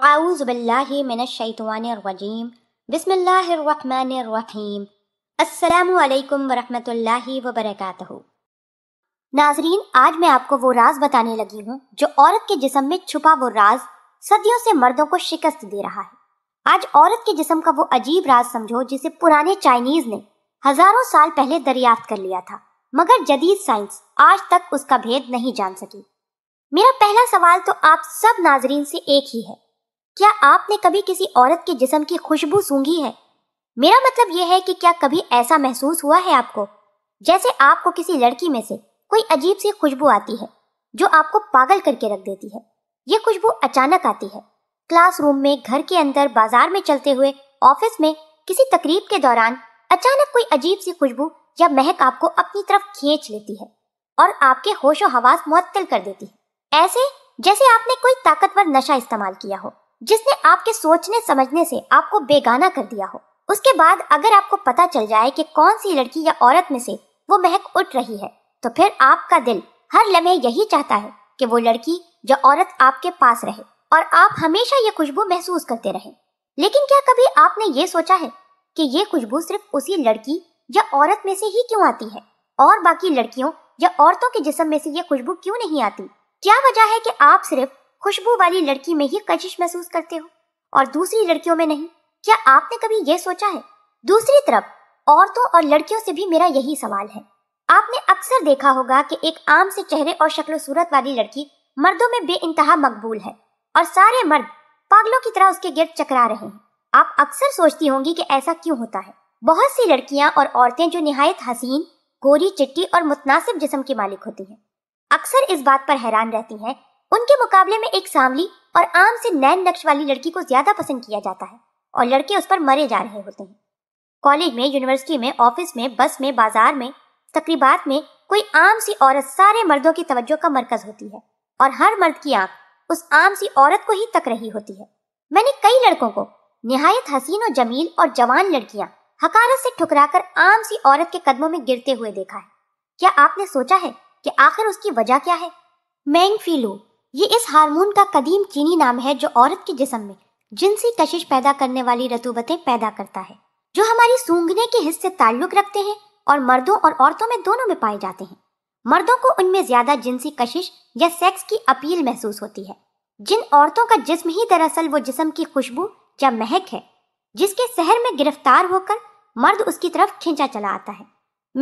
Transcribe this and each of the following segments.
आऊज़बिल्लाशवानरजीम बसमीम अल्लाम वरहमतुल्लाहि वबरकातुहु नाजरीन आज मैं आपको वो राज बताने लगी हूँ जो औरत के जिसम में छुपा वो राज सदियों से मर्दों को शिकस्त दे रहा है आज औरत के जिसम का वो अजीब राज समझो जिसे पुराने चाइनीज ने हजारों साल पहले दरियाफ्त कर लिया था मगर जदीद साइंस आज तक उसका भेद नहीं जान सकी मेरा पहला सवाल तो आप सब नाजरीन से एक ही है क्या आपने कभी किसी औरत के जिसम की खुशबू सूंघी है मेरा मतलब यह है कि क्या कभी ऐसा महसूस हुआ है आपको जैसे आपको किसी लड़की में से कोई अजीब सी खुशबू आती है जो आपको पागल करके रख देती है ये खुशबू अचानक आती है क्लासरूम में घर के अंदर बाजार में चलते हुए ऑफिस में किसी तकरीब के दौरान अचानक कोई अजीब सी खुशबू या महक आपको अपनी तरफ खींच लेती है और आपके होशो हवास मुअत्तल कर देती है ऐसे जैसे आपने कोई ताकतवर नशा इस्तेमाल किया हो जिसने आपके सोचने समझने से आपको बेगाना कर दिया हो उसके बाद अगर आपको पता चल जाए कि कौन सी लड़की या औरत में से वो महक उठ रही है तो फिर आपका दिल हर लम्हे यही चाहता है कि वो लड़की या औरत आपके पास रहे और आप हमेशा ये खुशबू महसूस करते रहे लेकिन क्या कभी आपने ये सोचा है कि ये खुशबू सिर्फ उसी लड़की या औरत में से ही क्यों आती है और बाकी लड़कियों या औरतों के जिसम में से ये खुशबू क्यों नहीं आती क्या वजह है कि आप सिर्फ खुशबू वाली लड़की में ही कशिश महसूस करते हो और दूसरी लड़कियों में नहीं क्या आपने कभी यह सोचा है दूसरी तरफ औरतों और लड़कियों से भी मेरा यही सवाल है आपने अक्सर देखा होगा कि एक आम से चेहरे और शक्ल सूरत वाली लड़की मर्दों में बे इंतहा मकबूल है और सारे मर्द पागलों की तरह उसके गिर चकरा रहे हैं आप अक्सर सोचती होंगी कि ऐसा क्यों होता है बहुत सी लड़कियां और औरतें जो निहायत हसीन गोरी चिट्टी और मुतनासिब जिसम की मालिक होती हैं अक्सर इस बात पर हैरान रहती हैं उनके मुकाबले में एक सांवली और आम से नैन नक्श वाली लड़की को ज्यादा पसंद किया जाता है और लड़के उस पर मरे जा रहे होते हैं कॉलेज में यूनिवर्सिटी में ऑफिस में बस में बाजार में तकरीबात में कोई आम सी औरत सारे मर्दों की तवज्जो का मरकज होती है और हर मर्द की आंख उस आम सी औरत को ही तक रही होती है मैंने कई लड़कों को निहायत हसीन और जमील और जवान लड़कियां हकारत से ठुकराकर आम सी औरत के कदमों में गिरते हुए देखा है क्या आपने सोचा है कि आखिर उसकी वजह क्या है मैंग फील हूँ ये इस हार्मोन का कदीम चीनी नाम है जो औरत के जिसम में जिनसी कशिश पैदा करने वाली रतुबतें पैदा करता है जो हमारी सूंघने के हिस्से ताल्लुक रखते हैं और मर्दों और औरतों में दोनों में पाए जाते हैं मर्दों को उनमें ज्यादा जिनसी कशिश या सेक्स की अपील महसूस होती है जिन औरतों का जिस्म ही दरअसल वो जिसम की खुशबू या महक है जिसके शहर में गिरफ्तार होकर मर्द उसकी तरफ खींचा चला आता है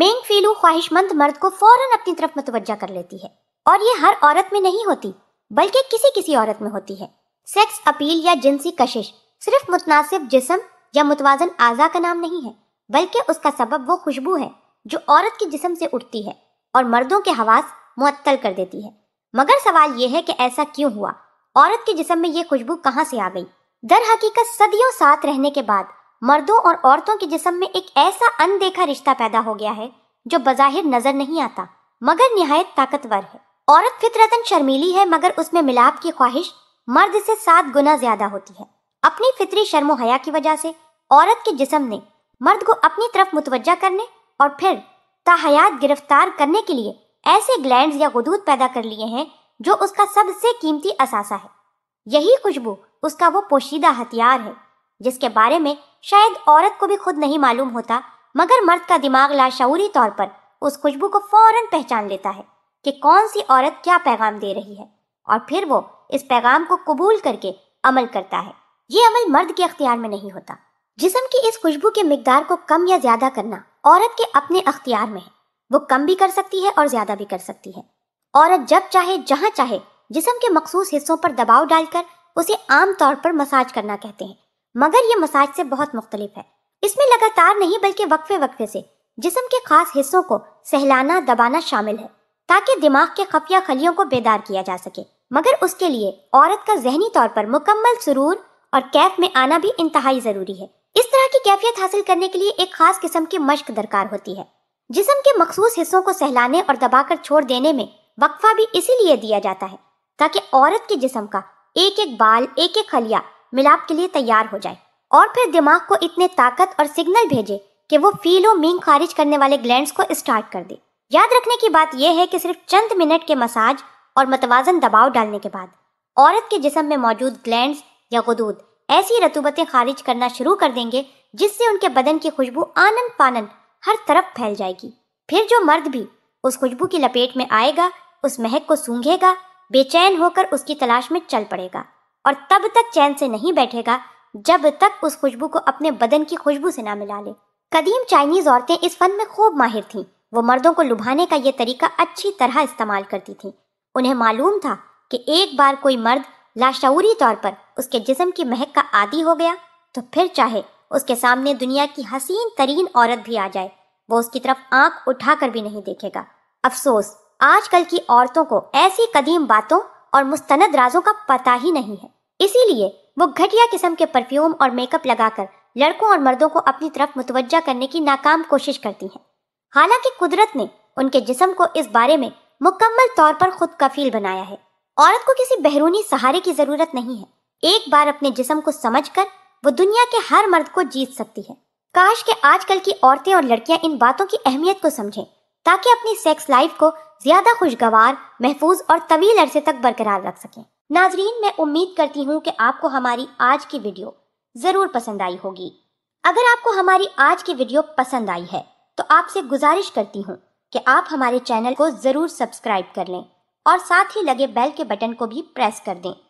मेन फीलू ख्वाहिशमंद मर्द को फौरन अपनी तरफ मतवजा कर लेती है और ये हर औरत में नहीं होती बल्कि किसी किसी औरत में होती है सेक्स अपील या जिनसी कशिश सिर्फ मुतनासिब जिसम या मुतवाजन आज़ा का नाम नहीं है बल्कि उसका सबब वो खुशबू है जो औरत के जिसम से उठती है और मर्दों के हवास मुअत्तल कर देती है मगर सवाल यह है कि ऐसा क्यों हुआ औरत के जिसम में ये खुशबू कहाँ से आ गई दर हकीकत सदियों साथ रहने के बाद मर्दों और औरतों के जिसम में एक ऐसा अनदेखा रिश्ता पैदा हो गया है जो बज़ाहिर नज़र नहीं आता मगर नहायत ताकतवर है औरत फितरतन शर्मीली है मगर उसमें मिलाप की ख्वाहिश मर्द से सात गुना ज्यादा होती है अपनी फितरी शर्मो हया की वजह से औरत के जिसम ने मर्द को अपनी तरफ मुतवजा करने और फिर ताहयात गिरफ्तार करने के लिए ऐसे ग्लैंड या गदूद पैदा कर लिए हैं जो उसका सबसे कीमती असासा है यही खुशबू उसका वो पोशीदा हथियार है जिसके बारे में शायद औरत को भी खुद नहीं मालूम होता मगर मर्द का दिमाग लाशूरी तौर पर उस खुशबू को फौरन पहचान लेता है कि कौन सी औरत क्या पैगाम दे रही है और फिर वो इस पैगाम को कबूल करके अमल करता है ये अमल मर्द के अख्तियार में नहीं होता जिसम की इस खुशबू के मकदार को कम या ज्यादा करना औरत के अपने अख्तियार में है वो कम भी कर सकती है और ज्यादा भी कर सकती है औरत जब चाहे जहाँ चाहे जिसम के मखसूस हिस्सों पर दबाव डालकर उसे आम तौर पर मसाज करना कहते हैं मगर ये मसाज से बहुत मुख्तलिफ है इसमें लगातार नहीं बल्कि वक्फे वक्फे से जिसम के खास हिस्सों को सहलाना दबाना शामिल है ताकि दिमाग के खफिया खलियों को बेदार किया जा सके मगर उसके लिए औरत का जहनी तौर पर मुकम्मल सुरूर और कैफ में आना भी इंतहाई ज़रूरी है इस तरह की कैफियत हासिल करने के लिए एक खास किस्म की मश्क दरकार होती है जिसम के मखसूस हिस्सों को सहलाने और दबाकर छोड़ देने में वक्फा भी इसीलिए दिया जाता है ताकि औरत के जिसम का एक एक बाल एक एक खलिया मिलाप के लिए तैयार हो जाए और फिर दिमाग को इतने ताकत और सिग्नल भेजे कि वो फीलो मींग खारिज करने वाले ग्लैंड्स को स्टार्ट कर दे याद रखने की बात यह है कि सिर्फ चंद मिनट के मसाज और मतवाजन दबाव डालने के बाद औरत के जिसम में मौजूद ग्लैंड या गदूद ऐसी रतूबतें खारिज करना शुरू कर देंगे जिससे उनके बदन की खुशबू आनंद पानन हर तरफ फैल जाएगी फिर जो मर्द भी उस खुशबू की लपेट में आएगा उस महक को सूंघेगा बेचैन होकर उसकी तलाश में चल पड़ेगा और तब तक चैन से नहीं बैठेगा जब तक उस खुशबू को अपने बदन की खुशबू से ना मिला ले कदीम चाइनीज औरतें इस फन में खूब माहिर थीं वो मर्दों को लुभाने का ये तरीका अच्छी तरह इस्तेमाल करती थी उन्हें मालूम था कि एक बार कोई मर्द लाशऊरी तौर पर उसके जिस्म की महक का आदि हो गया तो फिर चाहे उसके सामने दुनिया की हसीन तरीन औरत भी आ जाए वो उसकी तरफ आंख उठाकर भी नहीं देखेगा अफसोस आजकल की औरतों को ऐसी कदीम बातों और मुस्तंद राजों का पता ही नहीं है इसीलिए वो घटिया किस्म के परफ्यूम और मेकअप लगाकर लड़कों और मर्दों को अपनी तरफ मुतवजा करने की नाकाम कोशिश करती हैं हालांकि कुदरत ने उनके जिस्म को इस बारे में मुकम्मल तौर पर खुद कफील बनाया है औरत को किसी बहरूनी सहारे की जरूरत नहीं है एक बार अपने जिस्म को समझकर वो दुनिया के हर मर्द को जीत सकती है काश के आजकल की औरतें और लड़कियां इन बातों की अहमियत को समझें ताकि अपनी सेक्स लाइफ को ज्यादा खुशगवार महफूज और तवील अरसे तक बरकरार रख सकें नाजरीन मैं उम्मीद करती हूँ कि आपको हमारी आज की वीडियो ज़रूर पसंद आई होगी अगर आपको हमारी आज की वीडियो पसंद आई है तो आपसे गुजारिश करती हूँ कि आप हमारे चैनल को ज़रूर सब्सक्राइब कर लें और साथ ही लगे बेल के बटन को भी प्रेस कर दें